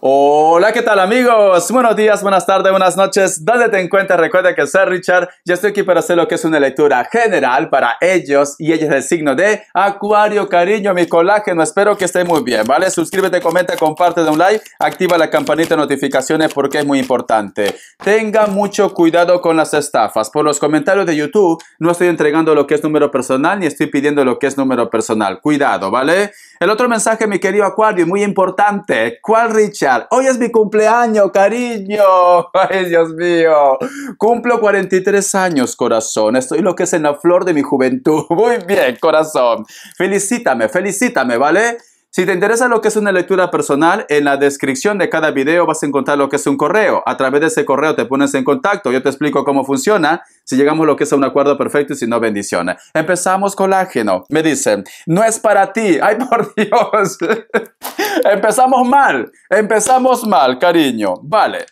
Hola, ¿qué tal amigos? Buenos días, buenas tardes, buenas noches. Donde te encuentras? recuerda que soy Richard. Yo estoy aquí para hacer lo que es una lectura general para ellos y ellas del signo de Acuario, cariño, mi colágeno. Espero que esté muy bien, ¿vale? Suscríbete, comenta, comparte, da un like, activa la campanita de notificaciones porque es muy importante. Tenga mucho cuidado con las estafas. Por los comentarios de YouTube no estoy entregando lo que es número personal ni estoy pidiendo lo que es número personal. Cuidado, ¿vale? El otro mensaje, mi querido Acuario, muy importante. ¿Cuál Richard? Hoy es mi cumpleaños, cariño. Ay, Dios mío. Cumplo 43 años, corazón. Estoy lo que es en la flor de mi juventud. Muy bien, corazón. Felicítame, felicítame, ¿vale? Si te interesa lo que es una lectura personal, en la descripción de cada video vas a encontrar lo que es un correo. A través de ese correo te pones en contacto, yo te explico cómo funciona, si llegamos a lo que es un acuerdo perfecto y si no, bendiciones. Empezamos colágeno. Me dicen, no es para ti. Ay, por Dios. empezamos mal, empezamos mal, cariño. Vale.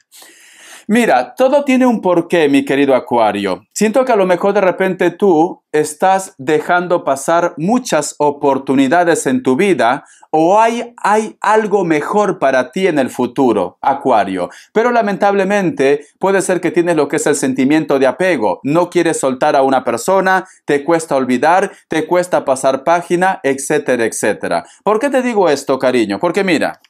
Mira, todo tiene un porqué, mi querido Acuario. Siento que a lo mejor de repente tú estás dejando pasar muchas oportunidades en tu vida o hay, hay algo mejor para ti en el futuro, Acuario. Pero lamentablemente puede ser que tienes lo que es el sentimiento de apego. No quieres soltar a una persona, te cuesta olvidar, te cuesta pasar página, etcétera, etcétera. ¿Por qué te digo esto, cariño? Porque mira,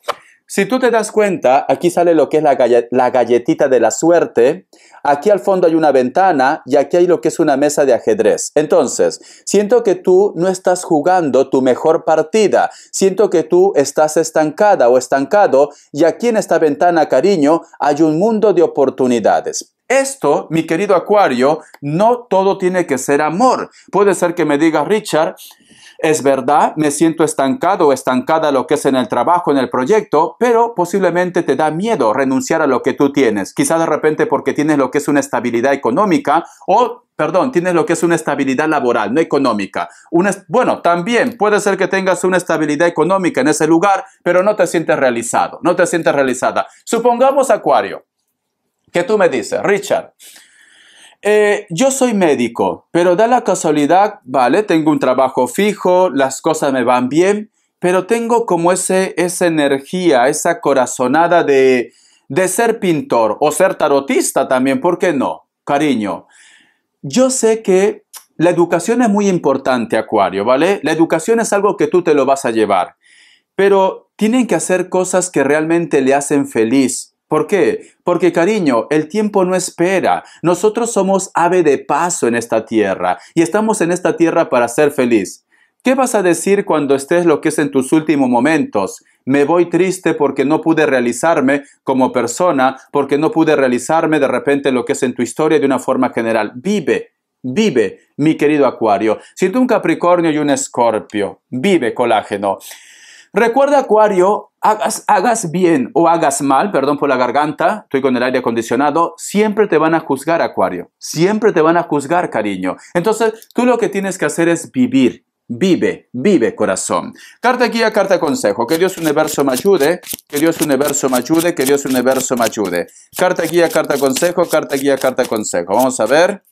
si tú te das cuenta, aquí sale lo que es la, galletita de la suerte, aquí al fondo hay una ventana y aquí hay lo que es una mesa de ajedrez. Entonces, siento que tú no estás jugando tu mejor partida, siento que tú estás estancada o estancado y aquí en esta ventana, cariño, hay un mundo de oportunidades. Esto, mi querido Acuario, no todo tiene que ser amor. Puede ser que me diga Richard, es verdad, me siento estancado o estancada lo que es en el trabajo, en el proyecto, pero posiblemente te da miedo renunciar a lo que tú tienes. Quizás de repente porque tienes lo que es una estabilidad económica o perdón, tienes lo que es una estabilidad laboral, no económica. bueno, también puede ser que tengas una estabilidad económica en ese lugar, pero no te sientes realizado, no te sientes realizada. Supongamos, Acuario, que tú me dices, Richard, eh, yo soy médico, pero da la casualidad, vale, tengo un trabajo fijo, las cosas me van bien, pero tengo como ese, esa energía, esa corazonada de, de ser pintor o ser tarotista también, ¿por qué no? Cariño, yo sé que la educación es muy importante, Acuario, ¿vale? La educación es algo que tú te lo vas a llevar, pero tienen que hacer cosas que realmente le hacen feliz, ¿Por qué? Porque cariño, el tiempo no espera. Nosotros somos ave de paso en esta tierra y estamos en esta tierra para ser feliz. ¿Qué vas a decir cuando estés lo que es en tus últimos momentos? Me voy triste porque no pude realizarme como persona, porque no pude realizarme de repente lo que es en tu historia de una forma general. Vive, vive, mi querido Acuario. Siento un Capricornio y un Escorpio. Vive, colágeno. Recuerda, Acuario, hagas, bien o hagas mal, perdón por la garganta, estoy con el aire acondicionado, siempre te van a juzgar, Acuario. Siempre te van a juzgar, cariño. Entonces, tú lo que tienes que hacer es vivir. Vive, vive corazón. Carta guía, carta consejo. Que Dios universo me ayude, que Dios universo me ayude, que Dios universo me ayude. Carta guía, carta consejo, carta guía, carta consejo. Vamos a ver.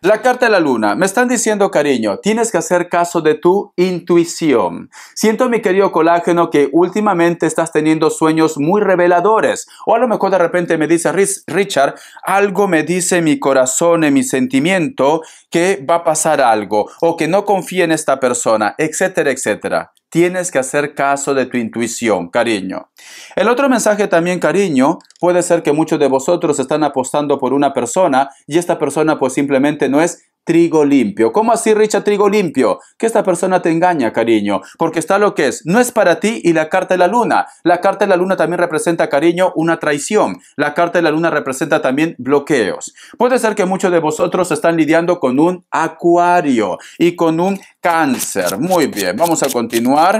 La carta de la luna. Me están diciendo, cariño, tienes que hacer caso de tu intuición. Siento, mi querido colágeno, que últimamente estás teniendo sueños muy reveladores. O a lo mejor de repente me dice Richard, algo me dice mi corazón, y mi sentimiento, que va a pasar algo, o que no confíe en esta persona, etcétera, etcétera. Tienes que hacer caso de tu intuición, cariño. El otro mensaje también, cariño, puede ser que muchos de vosotros están apostando por una persona y esta persona pues simplemente no es trigo limpio. ¿Cómo así, Richa, trigo limpio? Que esta persona te engaña, cariño, porque está lo que es. No es para ti y la carta de la luna. La carta de la luna también representa, cariño, una traición. La carta de la luna representa también bloqueos. Puede ser que muchos de vosotros están lidiando con un acuario y con un cáncer. Muy bien, vamos a continuar.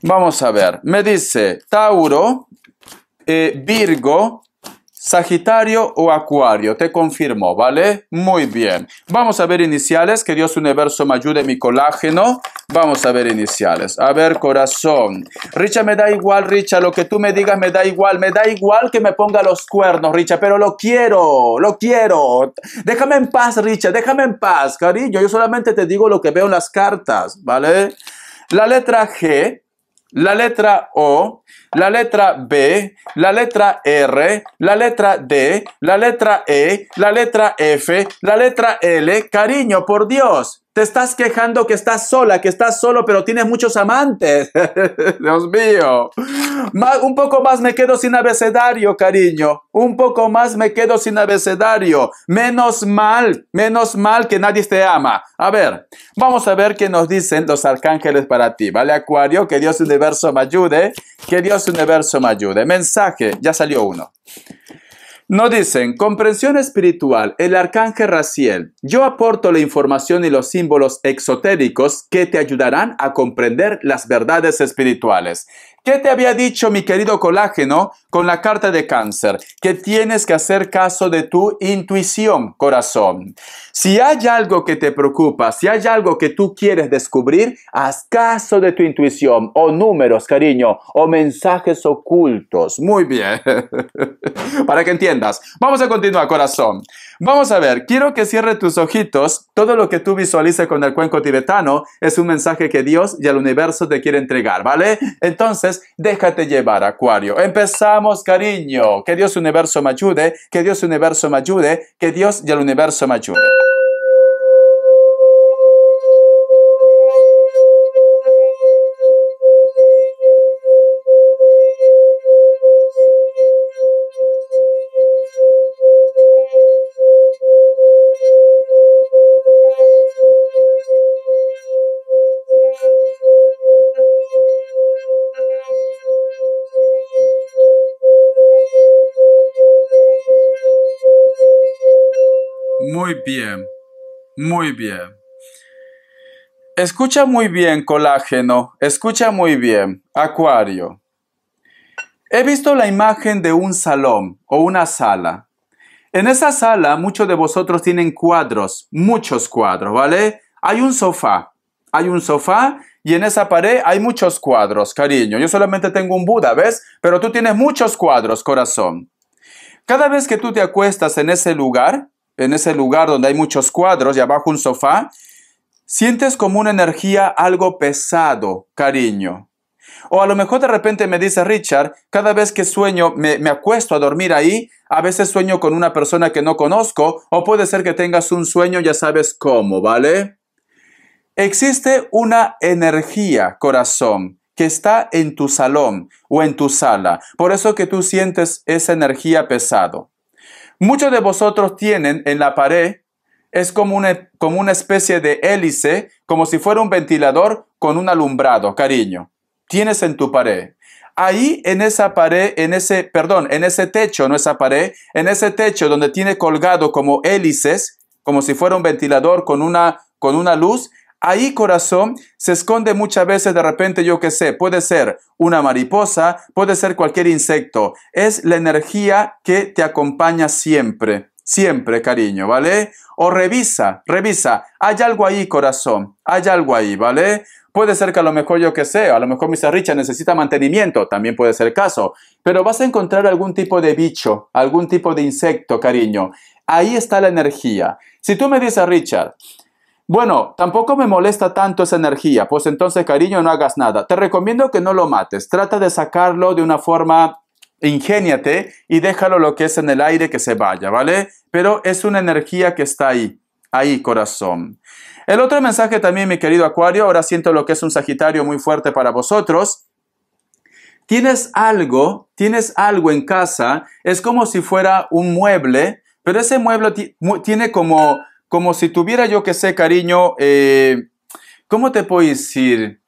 Vamos a ver. Me dice Tauro, eh, Virgo, Sagitario o Acuario, te confirmo, ¿vale? Muy bien. Vamos a ver iniciales, que Dios Universo me ayude mi colágeno. Vamos a ver iniciales. A ver, corazón. Richa, me da igual, Richa, lo que tú me digas me da igual. Me da igual que me ponga los cuernos, Richa, pero lo quiero, lo quiero. Déjame en paz, Richa, déjame en paz, cariño. Yo solamente te digo lo que veo en las cartas, ¿vale? La letra G la letra O, la letra B, la letra R, la letra D, la letra E, la letra F, la letra L. Cariño, por Dios. Te estás quejando que estás sola, que estás solo, pero tienes muchos amantes. Dios mío. un poco más me quedo sin abecedario, cariño. Un poco más me quedo sin abecedario. Menos mal, menos mal que nadie te ama. A ver, vamos a ver qué nos dicen los arcángeles para ti. ¿Vale, Acuario? Que Dios universo me ayude. Que Dios universo me ayude. Mensaje, ya salió uno. No dicen, comprensión espiritual, el arcángel Raciel. Yo aporto la información y los símbolos exotéricos que te ayudarán a comprender las verdades espirituales. ¿Qué te había dicho mi querido colágeno con la carta de cáncer? Que tienes que hacer caso de tu intuición, corazón. Si hay algo que te preocupa, si hay algo que tú quieres descubrir, haz caso de tu intuición o números, cariño, o mensajes ocultos. Muy bien. Para que entiendas. Vamos a continuar, corazón. Vamos a ver, quiero que cierre tus ojitos. Todo lo que tú visualices con el cuenco tibetano es un mensaje que Dios y el universo te quiere entregar, ¿vale? Entonces, déjate llevar, Acuario. Empezamos, cariño. Que Dios universo me ayude, que Dios universo me ayude, que Dios y el universo me ayude. Muy bien, muy bien. Escucha muy bien, colágeno, escucha muy bien, acuario. He visto la imagen de un salón o una sala. En esa sala muchos de vosotros tienen cuadros, muchos cuadros, ¿vale? Hay un sofá, hay un sofá y en esa pared hay muchos cuadros, cariño. Yo solamente tengo un Buda, ¿ves? Pero tú tienes muchos cuadros, corazón. Cada vez que tú te acuestas en ese lugar, en ese lugar donde hay muchos cuadros y abajo un sofá, sientes como una energía algo pesado, cariño. O a lo mejor de repente me dice Richard, cada vez que sueño, me, me, acuesto a dormir ahí, a veces sueño con una persona que no conozco, o puede ser que tengas un sueño, ya sabes cómo, ¿vale? Existe una energía, corazón, que está en tu salón o en tu sala, por eso que tú sientes esa energía pesado. Muchos de vosotros tienen en la pared, es como una, como una especie de hélice, como si fuera un ventilador con un alumbrado, cariño. Tienes en tu pared. Ahí en esa pared, en ese, perdón, en ese techo, no esa pared, en ese techo donde tiene colgado como hélices, como si fuera un ventilador con una, con una luz, Ahí, corazón, se esconde muchas veces de repente, yo qué sé, puede ser una mariposa, puede ser cualquier insecto. Es la energía que te acompaña siempre, siempre, cariño, ¿vale? O revisa, revisa. Hay algo ahí, corazón, hay algo ahí, ¿vale? Puede ser que a lo mejor yo que sé, a lo mejor Mr. Richard necesita mantenimiento, también puede ser el caso, pero vas a encontrar algún tipo de bicho, algún tipo de insecto, cariño. Ahí está la energía. Si tú me dices, Richard, bueno, tampoco me molesta tanto esa energía, pues entonces cariño no hagas nada. Te recomiendo que no lo mates, trata de sacarlo de una forma ingéniate y déjalo lo que es en el aire que se vaya, ¿vale? Pero es una energía que está ahí, ahí corazón. El otro mensaje también, mi querido Acuario, ahora siento lo que es un Sagitario muy fuerte para vosotros. Tienes algo, tienes algo en casa, es como si fuera un mueble, pero ese mueble tiene como como si tuviera yo que sé, cariño, eh, ¿cómo te puedo decir?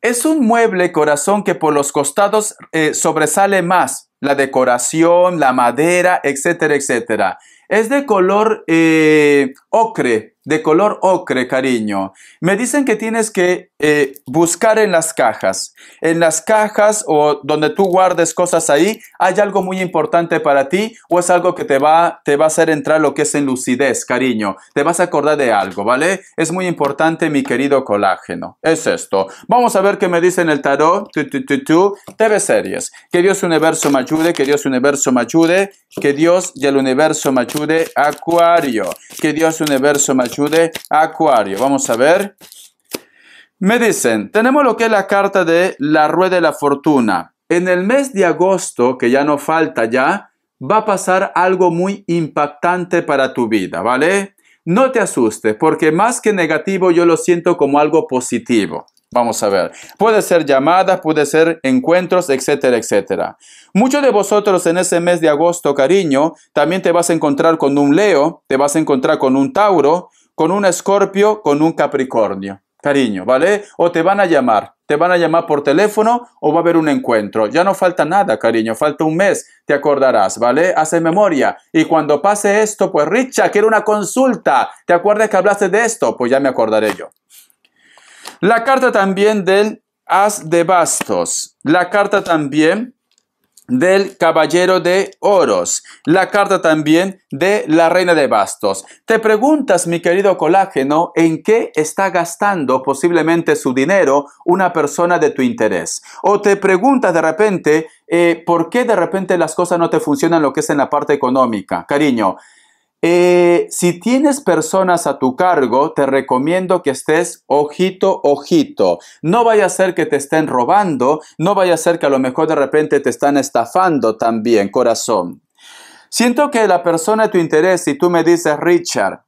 Es un mueble corazón que por los costados eh, sobresale más, la decoración, la madera, etcétera, etcétera. Es de color eh, ocre, de color ocre, cariño. Me dicen que tienes que eh, buscar en las cajas. En las cajas o donde tú guardes cosas ahí, hay algo muy importante para ti o es algo que te va, te va a hacer entrar lo que es en lucidez, cariño. Te vas a acordar de algo, ¿vale? Es muy importante, mi querido colágeno. Es esto. Vamos a ver qué me dice en el tarot. Tu, tu, tu, TV series. Que Dios universo me ayude, que Dios universo me ayude, que Dios y el universo me ayude. Acuario. Que Dios universo me ayude. Acuario, vamos a ver. Me dicen, tenemos lo que es la carta de la rueda de la fortuna. En el mes de agosto, que ya no falta ya, va a pasar algo muy impactante para tu vida, ¿vale? No te asustes, porque más que negativo yo lo siento como algo positivo. Vamos a ver. Puede ser llamadas, puede ser encuentros, etcétera, etcétera. Muchos de vosotros en ese mes de agosto, cariño, también te vas a encontrar con un Leo, te vas a encontrar con un Tauro, con un Escorpio, con un Capricornio. Cariño, ¿vale? O te van a llamar, te van a llamar por teléfono o va a haber un encuentro. Ya no falta nada, cariño, falta un mes, te acordarás, ¿vale? Hace memoria. Y cuando pase esto, pues Richa, quiero una consulta. ¿Te acuerdas que hablaste de esto? Pues ya me acordaré yo. La carta también del As de Bastos. La carta también del Caballero de Oros, la carta también de la Reina de Bastos. Te preguntas, mi querido colágeno, en qué está gastando posiblemente su dinero una persona de tu interés. O te preguntas de repente, eh, ¿por qué de repente las cosas no te funcionan lo que es en la parte económica? Cariño, eh, si tienes personas a tu cargo, te recomiendo que estés ojito, ojito. No vaya a ser que te estén robando, no vaya a ser que a lo mejor de repente te están estafando también, corazón. Siento que la persona de tu interés, si tú me dices, Richard,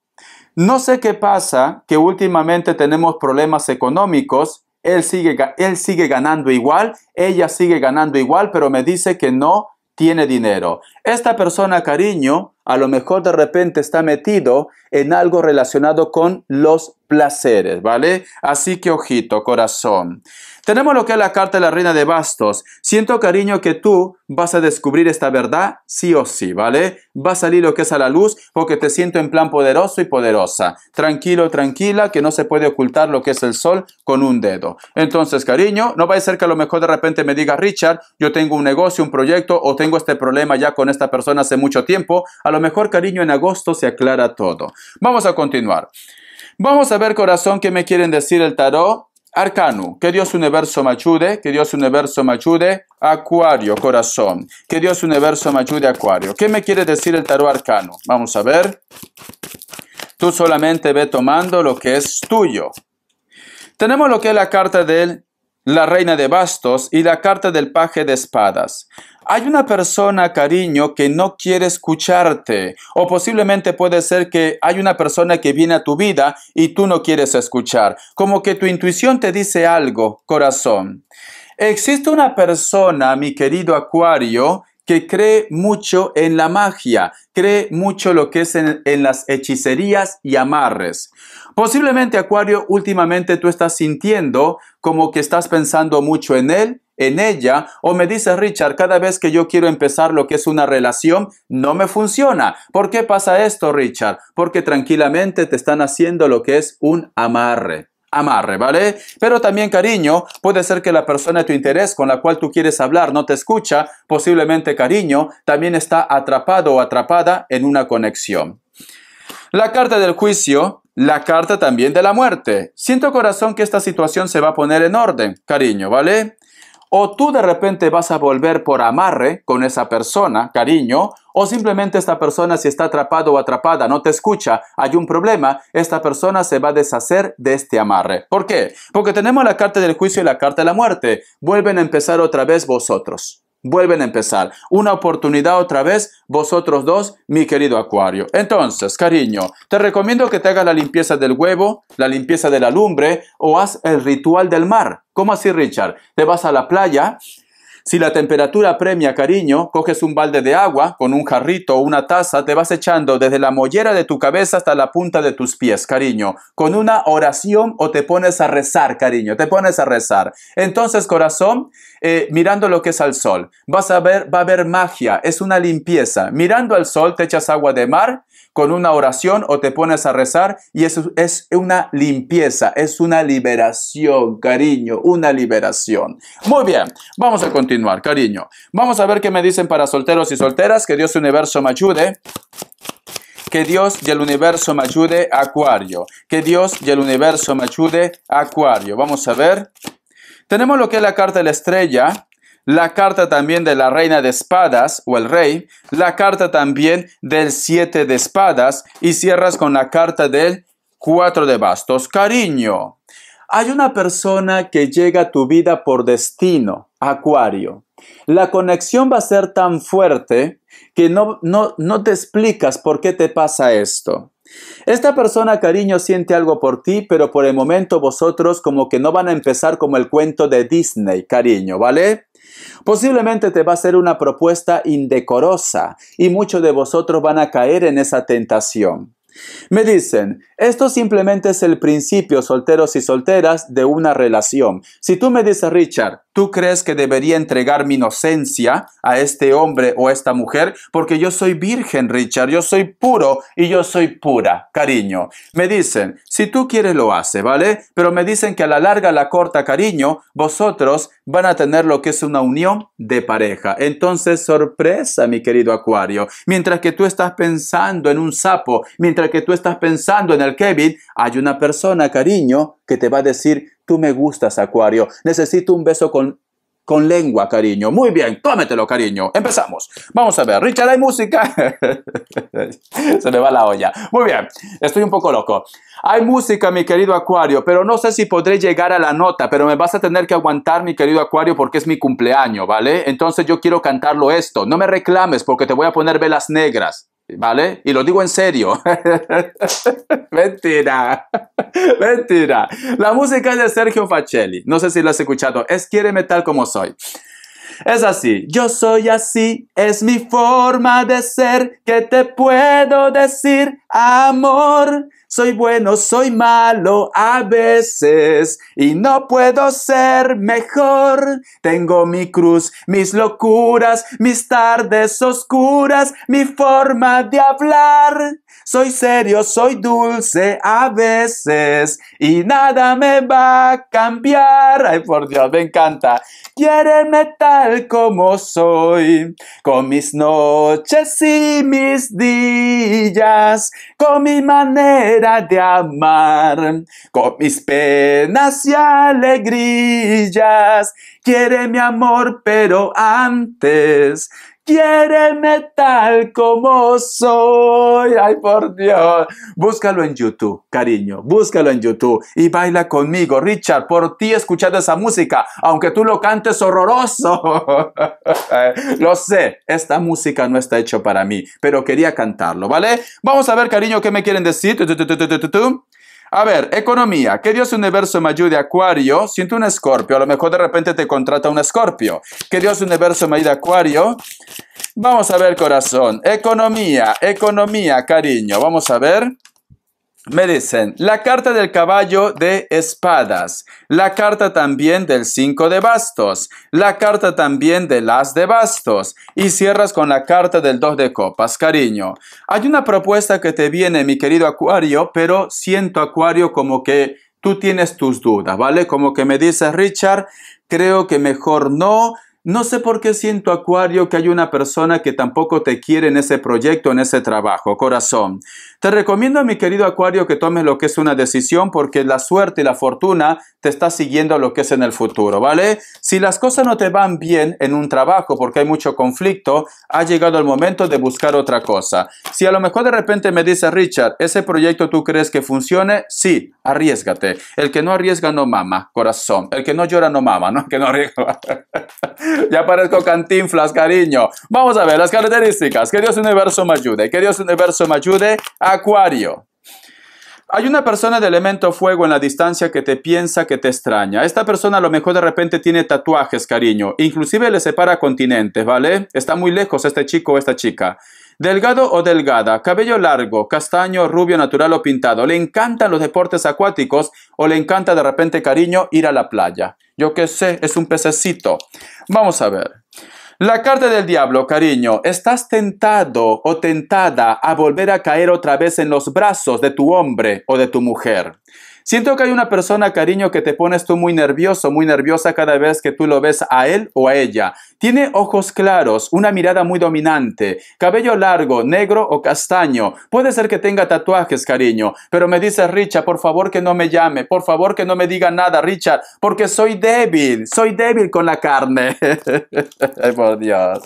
no sé qué pasa, que últimamente tenemos problemas económicos, él sigue, él sigue ganando igual, ella sigue ganando igual, pero me dice que no tiene dinero. Esta persona, cariño, a lo mejor de repente está metido en algo relacionado con los placeres, ¿vale? Así que ojito, corazón. Tenemos lo que es la carta de la reina de bastos. Siento cariño que tú vas a descubrir esta verdad sí o sí, ¿vale? Va a salir lo que es a la luz porque te siento en plan poderoso y poderosa. Tranquilo, tranquila, que no se puede ocultar lo que es el sol con un dedo. Entonces, cariño, no va a ser que a lo mejor de repente me diga Richard, yo tengo un negocio, un proyecto o tengo este problema ya con esta persona hace mucho tiempo. A lo mejor, cariño, en agosto se aclara todo. Vamos a continuar. Vamos a ver, corazón, qué me quieren decir el tarot Arcano, que Dios universo me ayude, que Dios universo me ayude, Acuario, corazón, que Dios universo me ayude, Acuario. ¿Qué me quiere decir el tarot arcano? Vamos a ver. Tú solamente ve tomando lo que es tuyo. Tenemos lo que es la carta de la reina de bastos y la carta del paje de espadas. Hay una persona, cariño, que no quiere escucharte. O posiblemente puede ser que hay una persona que viene a tu vida y tú no quieres escuchar. Como que tu intuición te dice algo, corazón. Existe una persona, mi querido Acuario, que cree mucho en la magia, cree mucho lo que es en, las hechicerías y amarres. Posiblemente, Acuario, últimamente tú estás sintiendo como que estás pensando mucho en él en ella, o me dice Richard, cada vez que yo quiero empezar lo que es una relación, no me funciona. ¿Por qué pasa esto, Richard? Porque tranquilamente te están haciendo lo que es un amarre amarre, ¿vale? Pero también cariño, puede ser que la persona de tu interés con la cual tú quieres hablar no te escucha, posiblemente cariño también está atrapado o atrapada en una conexión. La carta del juicio, la carta también de la muerte. Siento corazón que esta situación se va a poner en orden, cariño, ¿vale? O tú de repente vas a volver por amarre con esa persona, cariño, o simplemente esta persona si está atrapado o atrapada, no te escucha, hay un problema, esta persona se va a deshacer de este amarre. ¿Por qué? Porque tenemos la carta del juicio y la carta de la muerte. Vuelven a empezar otra vez vosotros. Vuelven a empezar. Una oportunidad otra vez, vosotros dos, mi querido acuario. Entonces, cariño, te recomiendo que te hagas la limpieza del huevo, la limpieza de la lumbre o haz el ritual del mar. ¿Cómo así, Richard? Te vas a la playa si la temperatura premia cariño, coges un balde de agua, con un jarrito o una taza, te vas echando desde la mollera de tu cabeza hasta la punta de tus pies, cariño, con una oración o te pones a rezar, cariño, te pones a rezar. Entonces, corazón, eh, mirando lo que es al sol, vas a ver, va a haber magia, es una limpieza. Mirando al sol, te echas agua de mar, con una oración o te pones a rezar y eso es una limpieza, es una liberación, cariño, una liberación. Muy bien, vamos a continuar cariño. Vamos a ver qué me dicen para solteros y solteras. Que Dios universo me ayude. Que Dios y el universo me ayude, Acuario. Que Dios y el universo me ayude, Acuario. Vamos a ver. Tenemos lo que es la carta de la estrella, la carta también de la reina de espadas o el rey, la carta también del siete de espadas y cierras con la carta del cuatro de bastos. Cariño, hay una persona que llega a tu vida por destino, Acuario. La conexión va a ser tan fuerte que no, te explicas por qué te pasa esto. Esta persona, cariño, siente algo por ti, pero por el momento vosotros como que no van a empezar como el cuento de Disney, cariño, ¿vale? Posiblemente te va a hacer una propuesta indecorosa y muchos de vosotros van a caer en esa tentación. Me dicen, esto simplemente es el principio, solteros y solteras, de una relación. Si tú me dices, Richard, ¿Tú crees que debería entregar mi inocencia a este hombre o a esta mujer? Porque yo soy virgen, Richard, yo soy puro y yo soy pura, cariño. Me dicen, si tú quieres lo hace, ¿vale? Pero me dicen que a la larga, a la corta, cariño, vosotros van a tener lo que es una unión de pareja. Entonces, sorpresa, mi querido Acuario. Mientras que tú estás pensando en un sapo, mientras que tú estás pensando en el Kevin, hay una persona, cariño, que te va a decir, Tú me gustas, Acuario. Necesito un beso con, con lengua, cariño. Muy bien, cómetelo, cariño. Empezamos. Vamos a ver. Richard, hay música. Se me va la olla. Muy bien, estoy un poco loco. Hay música, mi querido Acuario, pero no sé si podré llegar a la nota, pero me vas a tener que aguantar, mi querido Acuario, porque es mi cumpleaños, ¿vale? Entonces yo quiero cantarlo esto. No me reclames porque te voy a poner velas negras. ¿Vale? Y lo digo en serio. mentira. mentira. La música de Sergio Facelli. No sé si lo has escuchado. Es Quiere Metal como soy. Es así, yo soy así, es mi forma de ser, que te puedo decir, amor. Soy bueno, soy malo a veces y no puedo ser mejor. Tengo mi cruz, mis locuras, mis tardes oscuras, mi forma de hablar. Soy serio, soy dulce a veces y nada me va a cambiar. Ay, por Dios, me encanta. quiereme tal como soy, con mis noches y mis días, con mi manera de amar, con mis penas y alegrías. Quiere mi amor, pero antes Quiéreme tal como soy. Ay, por Dios. Búscalo en YouTube, cariño. Búscalo en YouTube y baila conmigo. Richard, por ti escuchar esa música, aunque tú lo cantes horroroso. lo sé, esta música no está hecha para mí, pero quería cantarlo, ¿vale? Vamos a ver, cariño, qué me quieren decir. A ver, economía. que Dios universo me ayude, acuario, siento un escorpio. A lo mejor de repente te contrata un escorpio. Que Dios universo me ayude, acuario. Vamos a ver, corazón. Economía, economía, cariño. Vamos a ver. Me dicen, la carta del caballo de espadas, la carta también del cinco de bastos, la carta también del as de bastos y cierras con la carta del dos de copas, cariño. Hay una propuesta que te viene, mi querido Acuario, pero siento Acuario como que tú tienes tus dudas, ¿vale? Como que me dices, Richard, creo que mejor no. No sé por qué siento, Acuario, que hay una persona que tampoco te quiere en ese proyecto, en ese trabajo, corazón. Te recomiendo, mi querido Acuario, que tomes lo que es una decisión porque la suerte y la fortuna te está siguiendo a lo que es en el futuro, ¿vale? Si las cosas no te van bien en un trabajo porque hay mucho conflicto, ha llegado el momento de buscar otra cosa. Si a lo mejor de repente me dice Richard, ¿ese proyecto tú crees que funcione? Sí, arriesgate. El que no arriesga no mama, corazón. El que no llora no mama, ¿no? que no arriesga. Ya parezco cantinflas, cariño. Vamos a ver las características. Que Dios universo me ayude. Que Dios universo me ayude. Acuario. Hay una persona de elemento fuego en la distancia que te piensa que te extraña. Esta persona a lo mejor de repente tiene tatuajes, cariño. Inclusive le separa continentes, ¿vale? Está muy lejos este chico o esta chica. Delgado o delgada, cabello largo, castaño, rubio natural o pintado. Le encantan los deportes acuáticos o le encanta de repente cariño ir a la playa. Yo qué sé, es un pececito. Vamos a ver. La carta del diablo, cariño, estás tentado o tentada a volver a caer otra vez en los brazos de tu hombre o de tu mujer. Siento que hay una persona, cariño, que te pones tú muy nervioso, muy nerviosa cada vez que tú lo ves a él o a ella. Tiene ojos claros, una mirada muy dominante, cabello largo, negro o castaño. Puede ser que tenga tatuajes, cariño, pero me dice Richard, por favor que no me llame, por favor que no me diga nada, Richard, porque soy débil, soy débil con la carne. por Dios.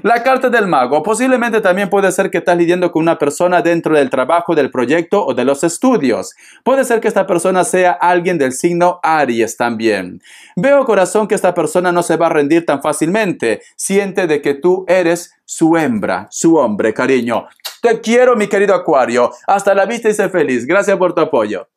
La carta del mago. Posiblemente también puede ser que estás lidiando con una persona dentro del trabajo, del proyecto o de los estudios. Puede ser que esta persona sea alguien del signo Aries también. Veo corazón que esta persona no se va a rendir tan fácilmente. Siente de que tú eres su hembra, su hombre, cariño. Te quiero, mi querido Acuario. Hasta la vista y sé feliz. Gracias por tu apoyo.